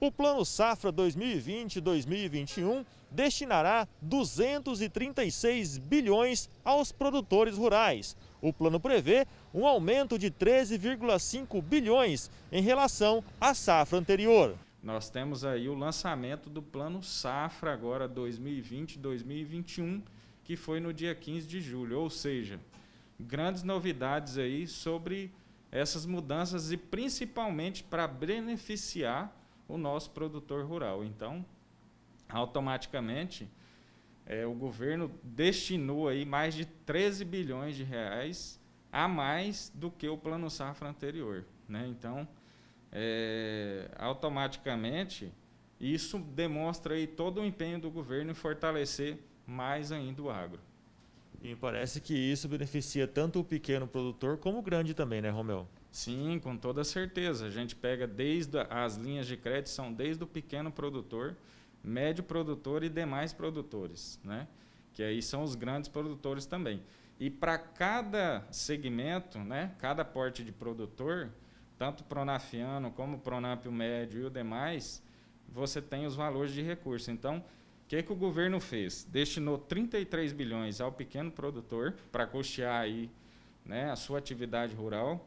O Plano Safra 2020-2021 destinará 236 bilhões aos produtores rurais. O plano prevê um aumento de 13,5 bilhões em relação à safra anterior. Nós temos aí o lançamento do Plano Safra agora 2020-2021, que foi no dia 15 de julho, ou seja, grandes novidades aí sobre essas mudanças e principalmente para beneficiar o nosso produtor rural. Então, automaticamente, é, o governo destinou aí mais de 13 bilhões de reais a mais do que o plano safra anterior. Né? Então, é, automaticamente, isso demonstra aí todo o empenho do governo em fortalecer mais ainda o agro. E parece que isso beneficia tanto o pequeno produtor como o grande também, né, Romeu? Sim, com toda certeza. A gente pega desde as linhas de crédito são desde o pequeno produtor, médio produtor e demais produtores, né? Que aí são os grandes produtores também. E para cada segmento, né, cada porte de produtor, tanto o Pronafiano como o Pronamp médio e o demais, você tem os valores de recurso. Então, que, que o governo fez? Destinou 33 bilhões ao pequeno produtor para custear aí, né, a sua atividade rural,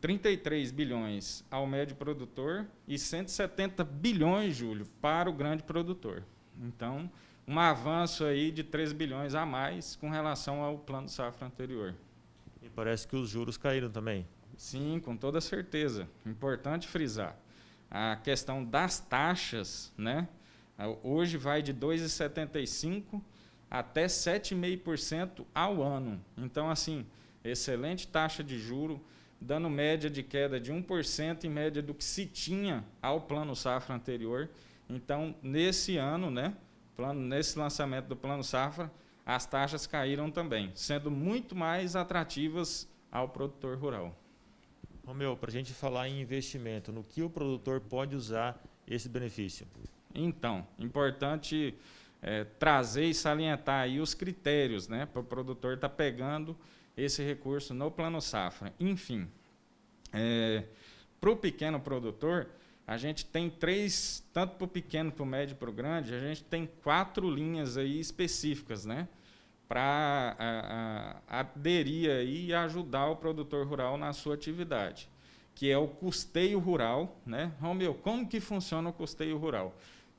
33 bilhões ao médio produtor e 170 bilhões, Júlio, para o grande produtor. Então, um avanço aí de 3 bilhões a mais com relação ao plano safra anterior. E parece que os juros caíram também. Sim, com toda certeza. Importante frisar. A questão das taxas, né? Ah, hoje vai de 2,75% até 7,5% ao ano. Então, assim, excelente taxa de juro, dando média de queda de 1% em média do que se tinha ao plano safra anterior. Então, nesse ano, né, plano, nesse lançamento do plano safra, as taxas caíram também, sendo muito mais atrativas ao produtor rural. Romeu, para a gente falar em investimento, no que o produtor pode usar esse benefício? Então, importante é, trazer e salientar aí os critérios né, para o produtor estar tá pegando esse recurso no plano safra. Enfim, é, para o pequeno produtor, a gente tem três, tanto para o pequeno, para o médio, para o grande, a gente tem quatro linhas aí específicas, né? Para aderir aí e ajudar o produtor rural na sua atividade, que é o custeio rural, né? Romeu, como que funciona o custeio rural?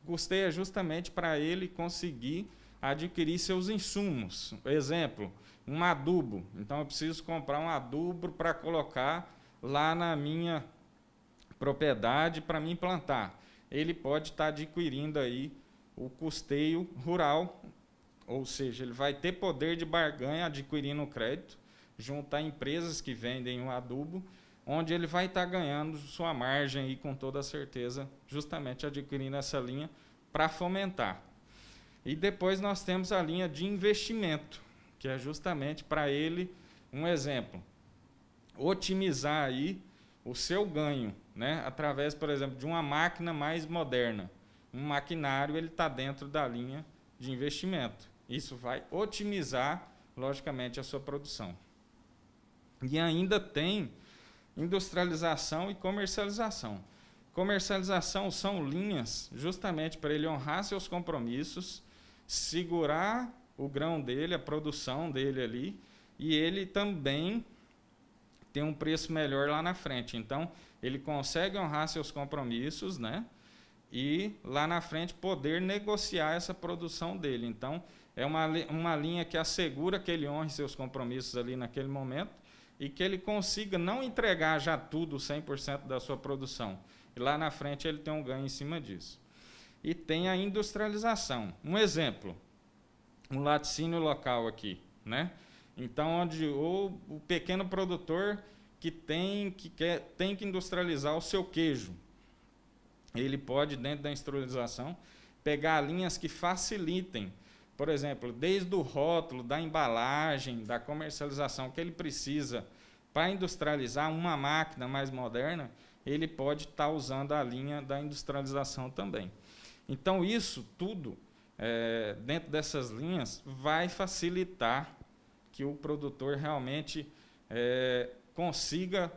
custeia é justamente para ele conseguir adquirir seus insumos. Exemplo, um adubo. Então eu preciso comprar um adubo para colocar lá na minha propriedade para me implantar. Ele pode estar tá adquirindo aí o custeio rural, ou seja, ele vai ter poder de barganha adquirindo crédito junto a empresas que vendem o adubo onde ele vai estar tá ganhando sua margem e com toda certeza, justamente adquirindo essa linha para fomentar. E depois nós temos a linha de investimento, que é justamente para ele um exemplo, otimizar aí o seu ganho, né? Através, por exemplo, de uma máquina mais moderna, um maquinário ele está dentro da linha de investimento. Isso vai otimizar, logicamente, a sua produção. E ainda tem industrialização e comercialização. Comercialização são linhas justamente para ele honrar seus compromissos, segurar o grão dele, a produção dele ali, e ele também tem um preço melhor lá na frente. Então, ele consegue honrar seus compromissos, né? E lá na frente poder negociar essa produção dele. Então, é uma, uma linha que assegura que ele honre seus compromissos ali naquele momento e que ele consiga não entregar já tudo, 100% da sua produção. E lá na frente ele tem um ganho em cima disso. E tem a industrialização. Um exemplo, um laticínio local aqui, né? Então, onde ou o pequeno produtor que tem que, quer, tem que industrializar o seu queijo, ele pode, dentro da industrialização, pegar linhas que facilitem por exemplo, desde o rótulo, da embalagem, da comercialização que ele precisa para industrializar uma máquina mais moderna, ele pode estar tá usando a linha da industrialização também. Então, isso tudo, é, dentro dessas linhas, vai facilitar que o produtor realmente é, consiga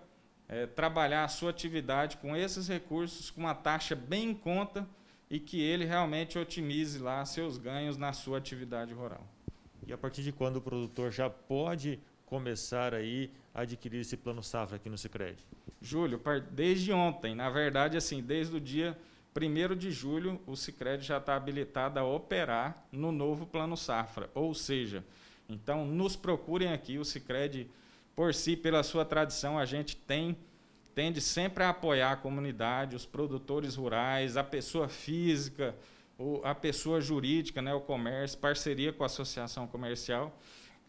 é, trabalhar a sua atividade com esses recursos, com uma taxa bem em conta e que ele realmente otimize lá seus ganhos na sua atividade rural. E a partir de quando o produtor já pode começar aí a adquirir esse plano safra aqui no Sicredi? Júlio, desde ontem, na verdade assim, desde o dia 1 de julho, o Sicredi já está habilitado a operar no novo plano safra, ou seja, então nos procurem aqui o Sicredi por si, pela sua tradição, a gente tem tende sempre a apoiar a comunidade, os produtores rurais, a pessoa física, a pessoa jurídica, né, o comércio, parceria com a associação comercial.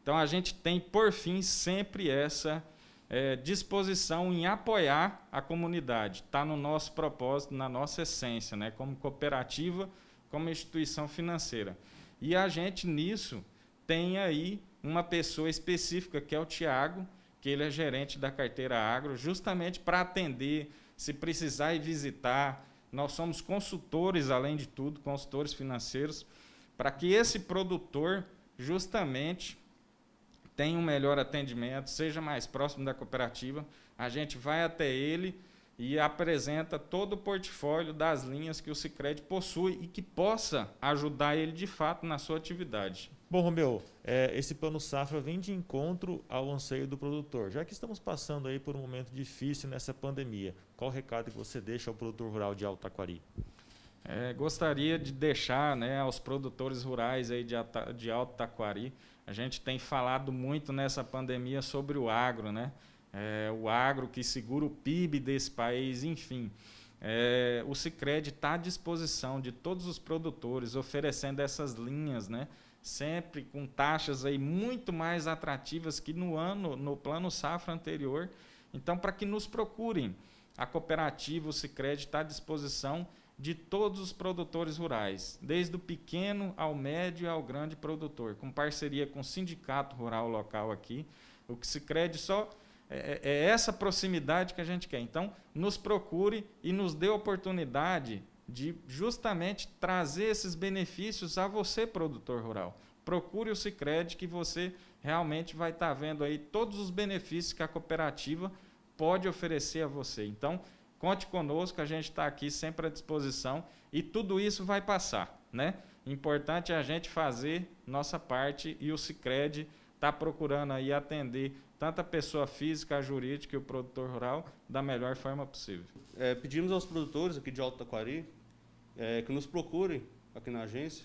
Então, a gente tem, por fim, sempre essa é, disposição em apoiar a comunidade. Está no nosso propósito, na nossa essência, né, como cooperativa, como instituição financeira. E a gente, nisso, tem aí uma pessoa específica, que é o Tiago, que ele é gerente da carteira agro, justamente para atender, se precisar e visitar. Nós somos consultores, além de tudo, consultores financeiros, para que esse produtor justamente tenha um melhor atendimento, seja mais próximo da cooperativa. A gente vai até ele e apresenta todo o portfólio das linhas que o Sicredi possui e que possa ajudar ele de fato na sua atividade. Bom, Romeu, é, esse plano safra vem de encontro ao anseio do produtor. Já que estamos passando aí por um momento difícil nessa pandemia, qual o recado que você deixa ao produtor rural de Altaquari? É, gostaria de deixar né, aos produtores rurais aí de, de Alto Taquari. A gente tem falado muito nessa pandemia sobre o agro, né? É, o agro que segura o PIB desse país, enfim. É, o Cicred está à disposição de todos os produtores, oferecendo essas linhas, né? sempre com taxas aí muito mais atrativas que no ano, no plano safra anterior. Então, para que nos procurem, a cooperativa, o Cicred, está à disposição de todos os produtores rurais, desde o pequeno ao médio ao grande produtor, com parceria com o sindicato rural local aqui. O que Sicredi só é, é, é essa proximidade que a gente quer. Então, nos procure e nos dê oportunidade de justamente trazer esses benefícios a você, produtor rural. Procure o Sicredi que você realmente vai estar tá vendo aí todos os benefícios que a cooperativa pode oferecer a você. Então, conte conosco, a gente está aqui sempre à disposição e tudo isso vai passar, né? Importante é a gente fazer nossa parte e o Sicredi está procurando aí atender tanto a pessoa física, a jurídica e o produtor rural da melhor forma possível. É, pedimos aos produtores aqui de Alto Taquari é, que nos procurem aqui na agência.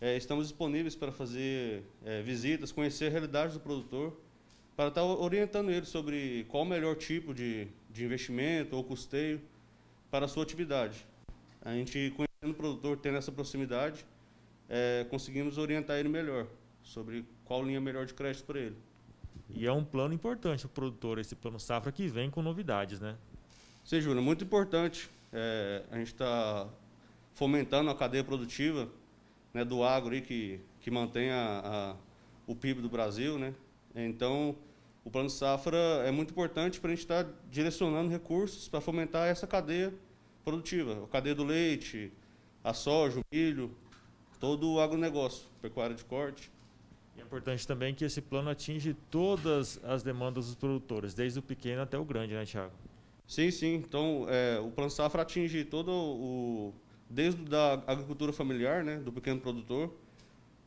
É, estamos disponíveis para fazer é, visitas, conhecer a realidade do produtor, para estar tá orientando ele sobre qual o melhor tipo de, de investimento ou custeio para a sua atividade. A gente, conhecendo o produtor, tendo essa proximidade, é, conseguimos orientar ele melhor sobre qual linha melhor de crédito para ele. E é um plano importante o produtor, esse plano safra que vem com novidades, né? Sim, Júnior, muito importante. É, a gente está fomentando a cadeia produtiva né, do agro aí, que, que mantém a, a, o PIB do Brasil, né? Então, o plano safra é muito importante para a gente estar tá direcionando recursos para fomentar essa cadeia produtiva, a cadeia do leite, a soja, o milho, todo o agronegócio, pecuária de corte. E é importante também que esse plano atinge todas as demandas dos produtores, desde o pequeno até o grande, né, Tiago? Sim, sim. Então, é, o plano safra atinge todo o... Desde da agricultura familiar, né, do pequeno produtor,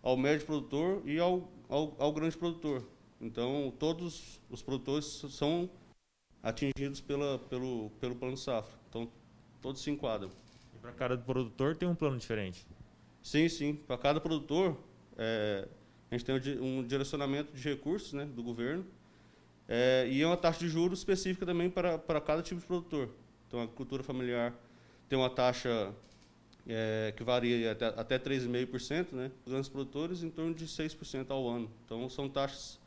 ao médio produtor e ao, ao, ao grande produtor. Então, todos os produtores são atingidos pela, pelo, pelo plano safra. Então, todos se enquadram. E para cada produtor tem um plano diferente? Sim, sim. Para cada produtor, é, a gente tem um direcionamento de recursos né, do governo é, e é uma taxa de juros específica também para, para cada tipo de produtor. Então, a agricultura familiar tem uma taxa é, que varia até, até 3,5%, né? grandes produtores em torno de 6% ao ano. Então, são taxas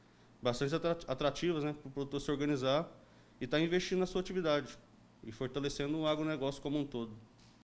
bastante atrativas né, para o produtor se organizar e estar tá investindo na sua atividade e fortalecendo o agronegócio como um todo.